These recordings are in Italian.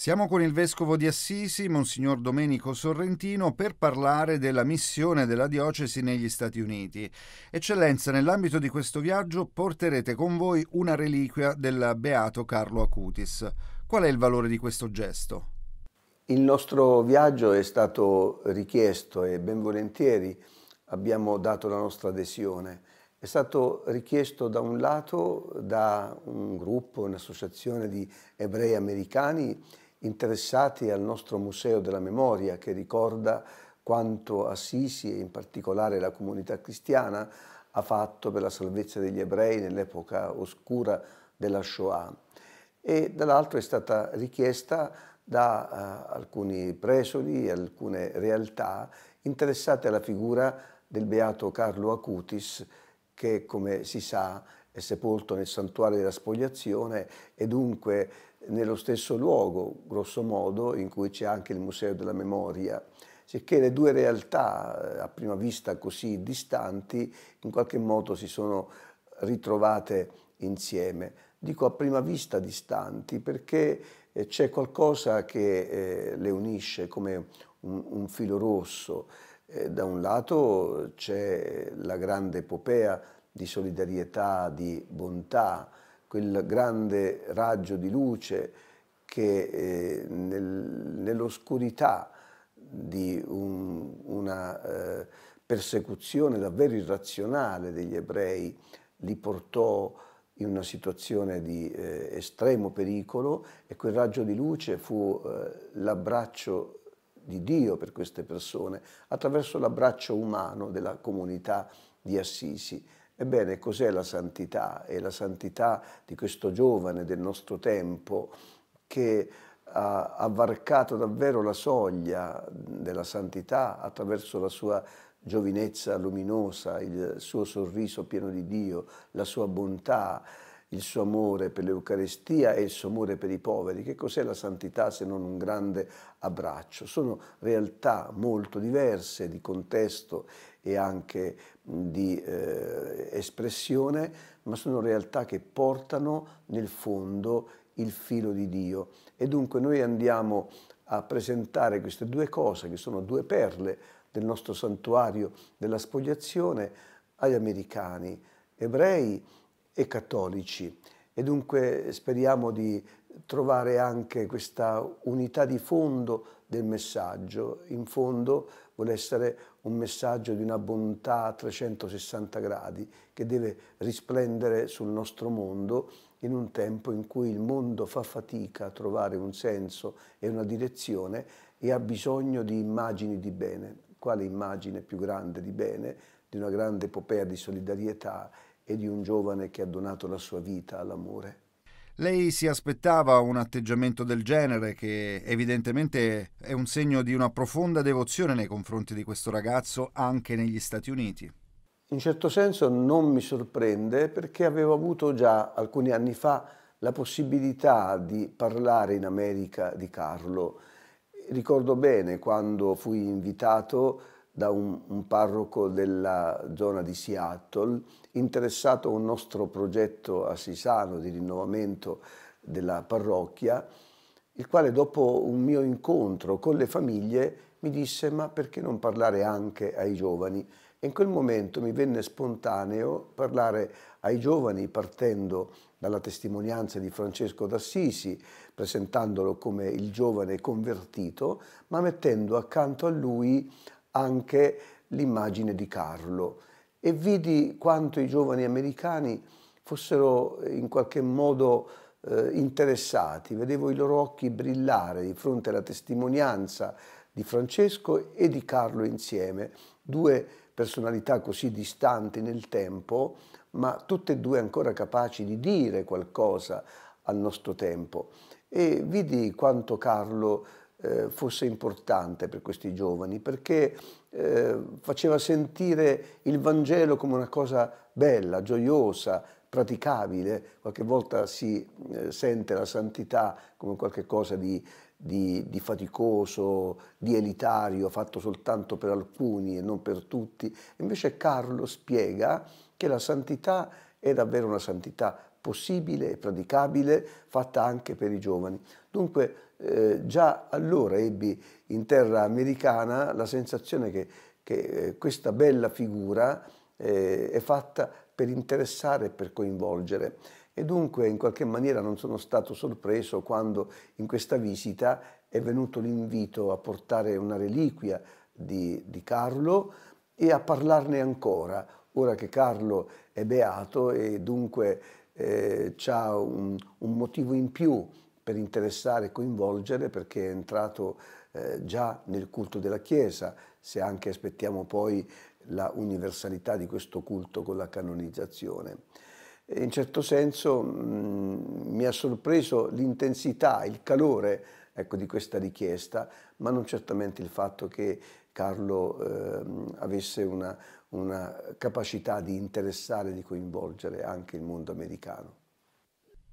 Siamo con il vescovo di Assisi, Monsignor Domenico Sorrentino, per parlare della missione della diocesi negli Stati Uniti. Eccellenza, nell'ambito di questo viaggio porterete con voi una reliquia del beato Carlo Acutis. Qual è il valore di questo gesto? Il nostro viaggio è stato richiesto e ben volentieri abbiamo dato la nostra adesione. È stato richiesto da un lato da un gruppo, un'associazione di ebrei americani interessati al nostro Museo della Memoria che ricorda quanto Assisi e in particolare la comunità cristiana ha fatto per la salvezza degli ebrei nell'epoca oscura della Shoah e dall'altro è stata richiesta da uh, alcuni presoli, alcune realtà interessate alla figura del beato Carlo Acutis che come si sa è sepolto nel santuario della spogliazione e dunque nello stesso luogo, grosso modo, in cui c'è anche il Museo della Memoria, sicché le due realtà eh, a prima vista così distanti in qualche modo si sono ritrovate insieme. Dico a prima vista distanti perché eh, c'è qualcosa che eh, le unisce come un, filo rosso. da un lato c'è la grande epopea di solidarietà, di bontà, quel grande raggio di luce che eh, nel, nell'oscurità di un, una eh, persecuzione davvero irrazionale degli ebrei li portò in una situazione di eh, estremo pericolo e quel raggio di luce fu eh, l'abbraccio di Dio per queste persone attraverso l'abbraccio umano della comunità di Assisi Ebbene, cos'è la santità? È la santità di questo giovane del nostro tempo che ha, ha varcato davvero la soglia della santità attraverso la sua giovinezza luminosa, il suo sorriso pieno di Dio, la sua bontà, il suo amore per l'Eucarestia e il suo amore per i poveri. Che cos'è la santità se non un grande abbraccio? Sono realtà molto diverse di contesto e anche di eh, espressione, ma sono realtà che portano nel fondo il filo di Dio. E dunque noi andiamo a presentare queste due cose, che sono due perle del nostro santuario della spogliazione, agli americani, ebrei e cattolici. E dunque speriamo di trovare anche questa unità di fondo del messaggio. In fondo vuole essere un messaggio di una bontà a 360 gradi che deve risplendere sul nostro mondo in un tempo in cui il mondo fa fatica a trovare un senso e una direzione e ha bisogno di immagini di bene. Quale immagine più grande di bene, di una grande epopea di solidarietà e di un giovane che ha donato la sua vita all'amore? Lei si aspettava un atteggiamento del genere che evidentemente è un segno di una profonda devozione nei confronti di questo ragazzo anche negli Stati Uniti. In certo senso non mi sorprende perché avevo avuto già alcuni anni fa la possibilità di parlare in America di Carlo. Ricordo bene quando fui invitato da un, un parroco della zona di Seattle interessato a un nostro progetto a Sisano di rinnovamento della parrocchia, il quale dopo un mio incontro con le famiglie mi disse ma perché non parlare anche ai giovani? E in quel momento mi venne spontaneo parlare ai giovani partendo dalla testimonianza di Francesco d'Assisi, presentandolo come il giovane convertito, ma mettendo accanto a lui anche l'immagine di Carlo e vidi quanto i giovani americani fossero eh, in qualche modo eh, interessati, vedevo i loro occhi brillare di fronte alla testimonianza di Francesco e di Carlo insieme, due personalità così distanti nel tempo, ma tutte e due ancora capaci di dire qualcosa al nostro tempo. E vidi quanto Carlo eh, fosse importante per questi giovani, perché eh, faceva sentire il Vangelo come una cosa bella, gioiosa, praticabile, qualche volta si eh, sente la santità come qualcosa di, di, di, faticoso, di elitario, fatto soltanto per alcuni e non per tutti. Invece Carlo spiega che la santità è davvero una santità possibile e praticabile, fatta anche per i giovani. Dunque eh, già allora ebbi in terra americana la sensazione che, che eh, questa bella figura eh, è fatta per interessare e per coinvolgere e dunque in qualche maniera non sono stato sorpreso quando in questa visita è venuto l'invito a portare una reliquia di, di Carlo e a parlarne ancora, ora che Carlo è beato e dunque eh, ha un, un motivo in più per interessare e coinvolgere perché è entrato eh, già nel culto della Chiesa, se anche aspettiamo poi la universalità di questo culto con la canonizzazione. E in certo senso mh, mm, mi ha sorpreso l'intensità, il calore ecco, di questa richiesta, ma non certamente il fatto che Carlo eh, avesse una, una capacità di interessare e di coinvolgere anche il mondo americano.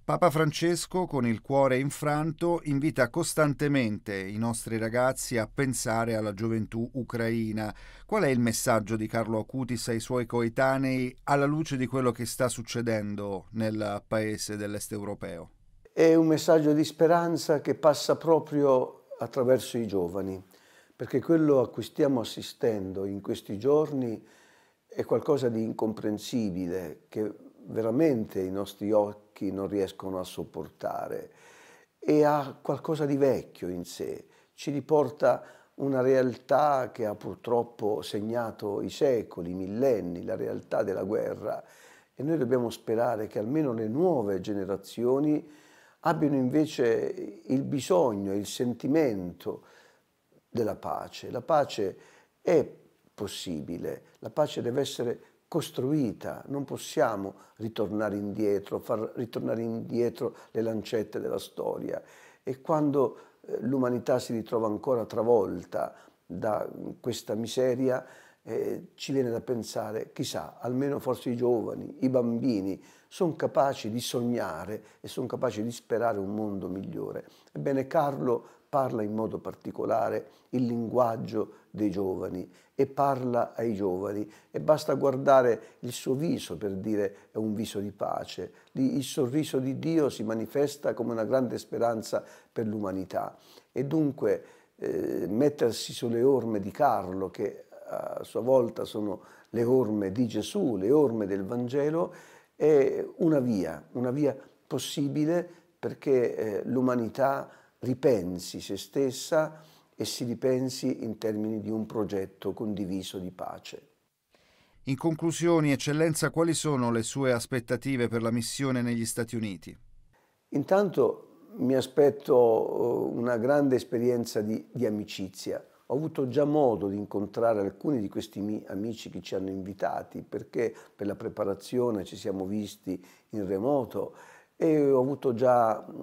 Papa Francesco, con il cuore infranto, invita costantemente i nostri ragazzi a pensare alla gioventù ucraina. Qual è il messaggio di Carlo Acutis ai suoi coetanei alla luce di quello che sta succedendo nel paese dell'est europeo? È un messaggio di speranza che passa proprio attraverso i giovani, perché quello a cui stiamo assistendo in questi giorni è qualcosa di incomprensibile che veramente i nostri occhi occhi non riescono a sopportare e ha qualcosa di vecchio in sé, ci riporta una realtà che ha purtroppo segnato i secoli, i millenni, la realtà della guerra e noi dobbiamo sperare che almeno le nuove generazioni abbiano invece il bisogno, il sentimento della pace. La pace è possibile, la pace deve essere costruita, non possiamo ritornare indietro, far ritornare indietro le lancette della storia. E quando eh, l'umanità si ritrova ancora travolta da mm, questa miseria, eh, ci viene da pensare, chissà, almeno forse i giovani, i bambini, sono capaci di sognare e sono capaci di sperare un mondo migliore. Ebbene, Carlo parla in modo particolare il linguaggio dei giovani e parla ai giovani e basta guardare il suo viso per dire è un viso di pace. Il sorriso di Dio si manifesta come una grande speranza per l'umanità e dunque eh, mettersi sulle orme di Carlo che a sua volta sono le orme di Gesù, le orme del Vangelo, è una via, una via possibile perché eh, l'umanità ripensi se stessa e si ripensi in termini di un progetto condiviso di pace. In conclusione, Eccellenza, quali sono le sue aspettative per la missione negli Stati Uniti? Intanto mi aspetto eh, una grande esperienza di, di amicizia ho avuto già modo di incontrare alcuni di questi amici che ci hanno invitati perché per la preparazione ci siamo visti in remoto e ho avuto già mh,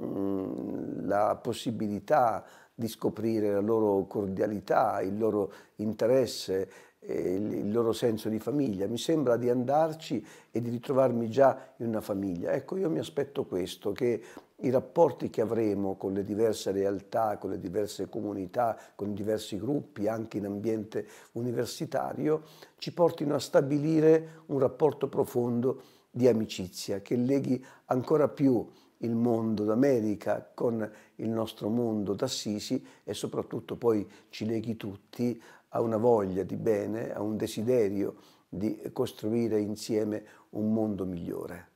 mm, la possibilità di scoprire la loro cordialità, il loro interesse eh, il loro senso di famiglia. Mi sembra di andarci e di ritrovarmi già in una famiglia. Ecco, io mi aspetto questo, che i rapporti che avremo con le diverse realtà, con le diverse comunità, con i diversi gruppi, anche in ambiente universitario, ci portino a stabilire un rapporto profondo di amicizia che leghi ancora più il mondo d'America con il nostro mondo d'Assisi e soprattutto poi ci leghi tutti ha una voglia di bene, ha un desiderio di costruire insieme un mondo migliore.